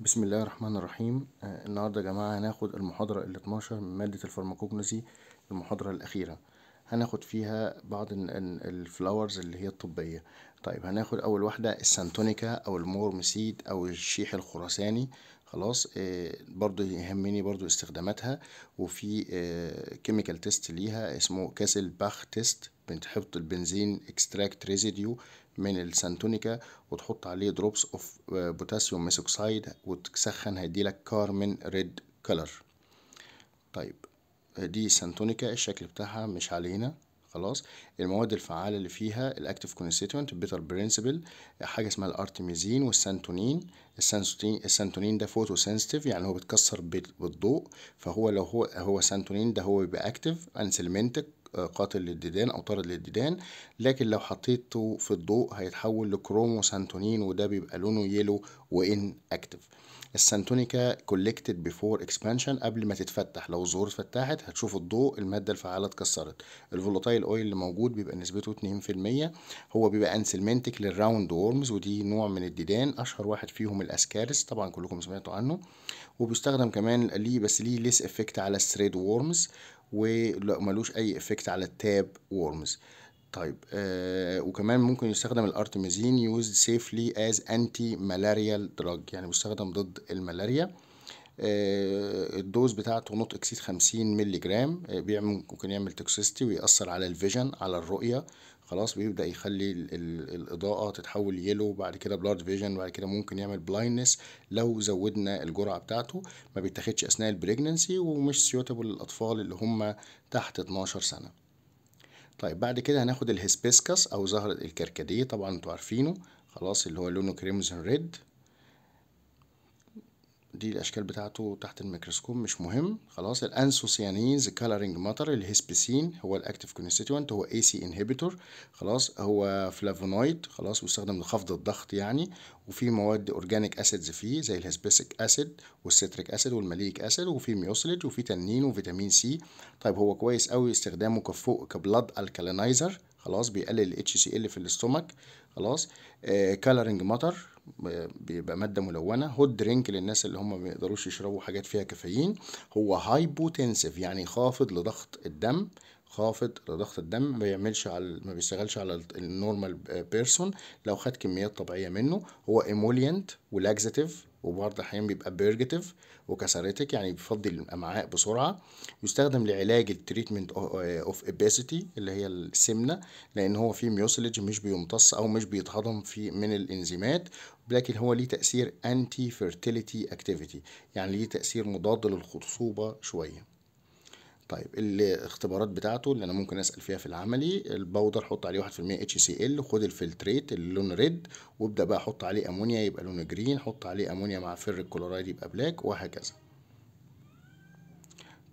بسم الله الرحمن الرحيم آه، النهاردة يا جماعة هناخد المحاضرة ال 12 من مادة الفارماكوجنسي المحاضرة الأخيرة هناخد فيها بعض الفلاورز اللي هي الطبية طيب هناخد أول واحدة السانتونيكا أو المورمسيد أو الشيح الخراساني خلاص آه، برضو يهمني برضو استخداماتها وفي كيميكال آه، تيست ليها اسمه كاسل باخ تيست بنحط البنزين اكستراكت ريزيديو من السانتونيكا وتحط عليه دروبس اوف بوتاسيوم ميثوكسايد وتسخن هيديلك كارمن ريد كولر طيب دي سانتونيكا الشكل بتاعها مش علينا خلاص المواد الفعالة اللي فيها الاكتيف كونستيتوانت بيتر برنسبل حاجة اسمها الارتميزين والسانتونين السانتونين السانتونين ده فوتو سنسيتيف يعني هو بيتكسر بالضوء فهو لو هو هو سانتونين ده هو بيبقى اكتيف انسلمنتك قاتل للديدان أو طارد للديدان لكن لو حطيته في الضوء هيتحول لكروموسانتونين وده بيبقى لونه يلو وإن أكتف السانتونيكا كولكتد بيفور اكسبانشن قبل ما تتفتح لو الظهور اتفتحت هتشوف الضوء الماده الفعاله اتكسرت الفولاتايل اويل اللي موجود بيبقى نسبته 2% هو بيبقى انسلمنتك للراوند وورمز ودي نوع من الديدان اشهر واحد فيهم الاسكارس طبعا كلكم سمعتوا عنه وبيستخدم كمان ليه بس ليه ليس افكت على الثريد وورمز وملوش اي افكت على التاب وورمز طيب آه وكمان ممكن يستخدم الارتميزين يوزد سيفلي از انتي مالاريا دراج يعني مستخدم ضد الملاريا آه الدوز بتاعته نوت اكسيد 50 مللي جرام آه بيعمل ممكن يعمل توكسيستي ويأثر على الفيجن على الرؤية خلاص بيبدأ يخلي الـ الـ الإضاءة تتحول يلو بعد كده بلارد فيجن بعد كده ممكن يعمل بلايندنس لو زودنا الجرعة بتاعته ما بيتاخدش أثناء البريجننسي ومش سيوتابل للأطفال اللي هم تحت 12 سنة طيب بعد كده هناخد الهسبيسكس او زهرة الكركديه طبعا انتوا عارفينه خلاص اللي هو لونه كريمزون ريد دي الاشكال بتاعته تحت الميكروسكوب مش مهم خلاص الانسوسيانينز كالرينج ماتر الهسبسين هو الاكتيف كونستيتوانت هو اي سي انهبيتور خلاص هو فلافونويد خلاص بيستخدم لخفض الضغط يعني وفي مواد اورجانيك اسيدز فيه زي الهسبسيك اسيد والستريك اسيد والماليك اسيد وفي ميوسلج وفي تنين وفيتامين سي طيب هو كويس قوي استخدامه كفوق كبلاد الكالينايزر خلاص بيقلل الاتش سي ال في الاستومك خلاص كالرينج آه، ماتر بيبقى ماده ملونه هوت درينك للناس اللي هم ما يشربوا حاجات فيها كافيين هو هايبوتنسيف يعني خافض لضغط الدم خافض لضغط الدم ما بيعملش على ما بيشتغلش على النورمال بيرسون لو خد كميات طبيعيه منه هو ايموليانت ولاكزاتيف وبرضه أحيانا بيبقى بيرجتيف وكاساريتك يعني بيفضي الأمعاء بسرعة يستخدم لعلاج التريتمنت أوف إباسيتي اللي هي السمنة لأن هو فيه ميوسلج مش بيمتص أو مش بيتهضم في من الإنزيمات لكن هو ليه تأثير أنتي فيرتيليتي أكتيفيتي يعني ليه تأثير مضاد للخصوبة شوية طيب الاختبارات بتاعته اللي انا ممكن اسال فيها في العملي البودر حط عليه 1% اتش سي ال خد الفلتريت اللي لونه ريد وابدا بقى حط عليه امونيا يبقى لون جرين حط عليه امونيا مع فر الكلورايد يبقى بلاك وهكذا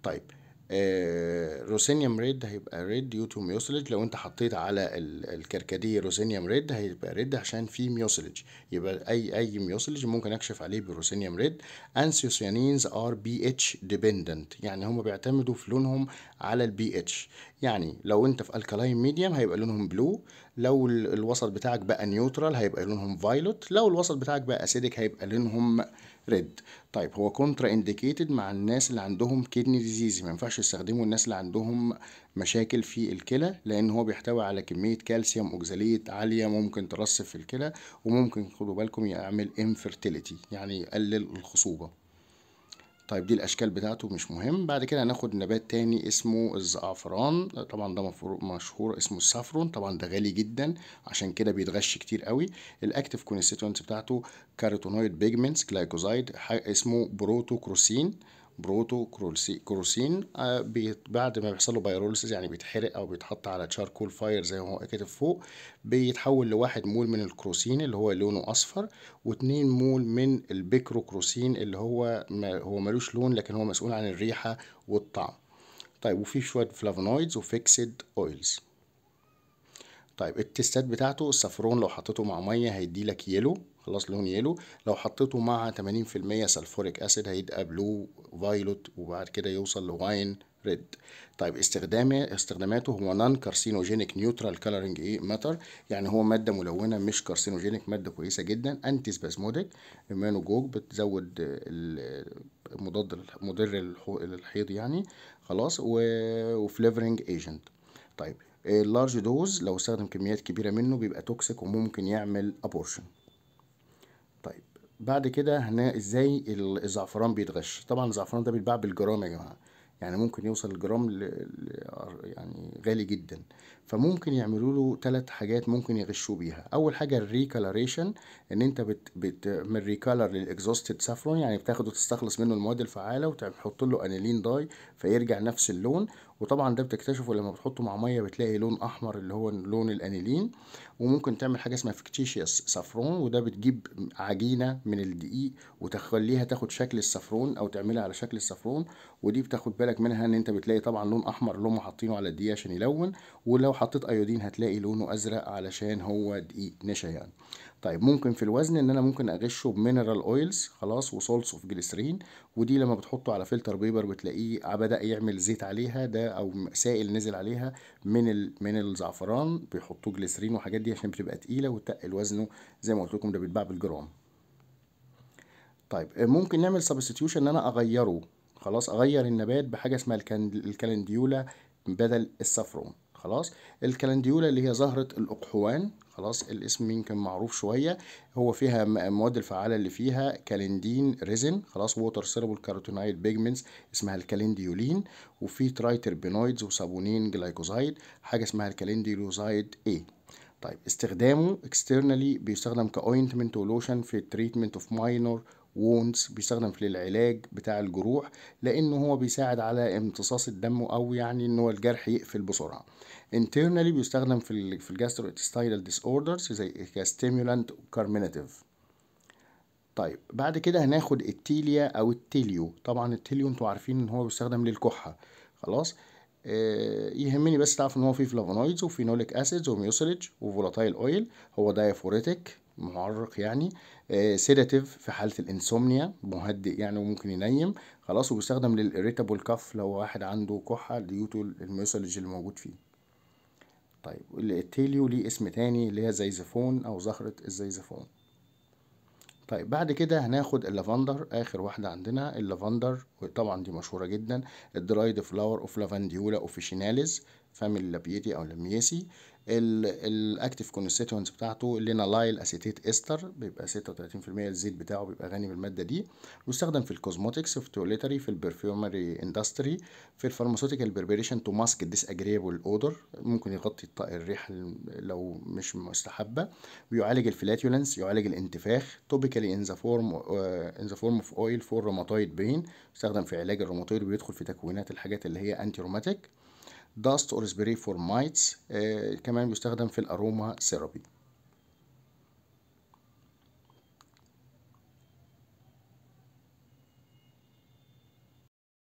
طيب آه، روسينيوم ريد هيبقى ريد ديو تو ميوسلج لو انت حطيت على الكركديه روسينيوم ريد هيبقى ريد عشان فيه ميوسلج يبقى اي اي ميوسلج ممكن اكشف عليه بروسينيوم ريد انسيوسيانينز ار بي اتش ديبندنت يعني هم بيعتمدوا في لونهم على البي اتش يعني لو انت في الكالاين ميديم هيبقى لونهم بلو لو الوسط بتاعك بقى نيوترال هيبقى لونهم فايلوت لو الوسط بتاعك بقى اسيدك هيبقى لونهم ريد طيب هو كونترا انديكيتد مع الناس اللي عندهم كدني ديزيز ما ينفعش يستخدمه الناس اللي عندهم مشاكل في الكلى لان هو بيحتوي على كميه كالسيوم اوكزاليت عاليه ممكن ترسب في الكلى وممكن خدوا بالكم يعمل انفيرتيليتي يعني يقلل الخصوبه طيب دي الاشكال بتاعته مش مهم بعد كده هناخد نبات تاني اسمه الزعفران طبعا ده مشهور اسمه السافرون طبعا ده غالي جدا عشان كده بيتغش كتير قوي الاكتف كونستيتونت بتاعته كاروتونويد بيجمنتس جلايكوزايد اسمه بروتوكروسين بروتو كروسين آه، بعد ما بيحصل له بايروليسيس يعني بيتحرق او بيتحط على تشاركول فاير زي ما هو كاتب فوق بيتحول لواحد مول من الكروسين اللي هو لونه اصفر واتنين مول من البيكرو كروسين اللي هو ما هو ملوش لون لكن هو مسؤول عن الريحه والطعم طيب وفي شويه فلافونويدز وفيكسد اويلز طيب التستات بتاعته الصفرون لو حطيته مع ميه هيدي لك يلو خلاص لون يلو لو حطيته مع 80% سلفوريك اسيد هيبقى بلو فايلوت وبعد كده يوصل لواين ريد طيب استخدامه استخداماته هو نون كارسينوجينيك نيوترال كلرنج ايه ماتر يعني هو ماده ملونه مش كارسينوجينيك ماده كويسه جدا انتي سباسموديك المانوجوج بتزود المضاد مضر للحيض يعني خلاص وفليفرنج ايجنت طيب اللارج آه، دوز لو استخدم كميات كبيرة منه بيبقى توكسيك وممكن يعمل ابورشن طيب بعد كده هنا ازاي الزعفران بيتغش طبعا الزعفران ده بيتباع بالجرام يا جماعة يعني ممكن يوصل الجرام ل... ل... يعني غالي جدا فممكن يعملوا له ثلاث حاجات ممكن يغشوا بيها اول حاجه الريكالريشن ان انت بت بت من ريكالر للاكزوستد سافرون يعني بتاخده تستخلص منه المواد الفعاله وتحط له انيلين داي فيرجع نفس اللون وطبعا ده بتكتشفه لما بتحطه مع ميه بتلاقي لون احمر اللي هو لون الانيلين وممكن تعمل حاجه اسمها فيكتيشيس سافرون وده بتجيب عجينه من الدقيق وتخليها تاخد شكل السافرون او تعملها على شكل السافرون ودي بتاخد بالك منها ان انت بتلاقي طبعا لون احمر اللي هم حاطينه على الدقيق عشان يلون ولو حطيت ايودين هتلاقي لونه ازرق علشان هو دقيق نشا يعني طيب ممكن في الوزن ان انا ممكن اغشه بمينرال اويلز خلاص وصولتس اوف جليسرين ودي لما بتحطه على فلتر بيبر بتلاقيه بدا يعمل زيت عليها ده او سائل نزل عليها من ال... من الزعفران بيحطوه جليسرين وحاجات دي عشان بتبقى تقيله وتقل وزنه زي ما قلت لكم ده بيتباع بالجرام طيب ممكن نعمل سبستيوشن ان انا اغيره خلاص اغير النبات بحاجه اسمها الكالنديولا بدل السفرون خلاص الكالنديولا اللي هي زهرة الأقحوان خلاص الاسم يمكن معروف شوية هو فيها المواد الفعالة اللي فيها كالندين ريزن خلاص ووتر سيربول كاروتونايد بيجمنتس اسمها الكالنديولين وفي ترايتربينويدز وصابونين جلايكوزايد حاجة اسمها الكالنديولوزايد A طيب استخدامه اكسترنالي بيستخدم كاوينتمنت ولوشن في تريتمنت اوف ماينور وونز بيستخدم في العلاج بتاع الجروح لانه هو بيساعد على امتصاص الدم او يعني ان هو الجرح يقفل بسرعه internally بيستخدم في في ديس disorders زي كاستيمولانت كارميناتيف طيب بعد كده هناخد التيليا او التيليو طبعا التيليو انتوا عارفين ان هو بيستخدم للكحه خلاص آه، يهمني بس تعرف ان هو فيه فلافونويدز وفينوليك اسيدز وميوسيلج وفولاتايل اويل هو دايفوريتك معرق يعني سيداتيف آه، في حاله الانسومنيا مهدئ يعني وممكن ينيم خلاص وبيستخدم للاريتابل كاف لو واحد عنده كحه ديوتو الميوسلج اللي موجود فيه طيب التيليو ليه اسم تاني اللي هي زيزفون او زهره الزيزفون طيب بعد كده هناخد اللافندر اخر واحده عندنا اللافندر وطبعا دي مشهوره جدا الدرايد فلاور اوف لافانديولا اوفيشيناليز فاميلي لابيتي او لميسي الاكتيف كونستيتوينتس بتاعته لينالايل اسيتيت استر بيبقى 36% الزيت بتاعه بيبقى غني بالماده دي ويستخدم في الكوزموتكس في التواليتري في البرفيومري اندستري في الفارماسيوتيكال بريبريشن تو ماسك ديس اجريبل اودر ممكن يغطي الريح لو مش مستحبه بيعالج الفلاتيولنس يعالج الانتفاخ توبيكالي ان ذا فورم ان ذا فورم اوف اويل فور روماتويد بين بيستخدم في علاج الروماتويد وبيدخل في تكوينات الحاجات اللي هي انتي روماتيك داست اور spray فور مايتس eh, كمان بيستخدم في الأروما سيرابي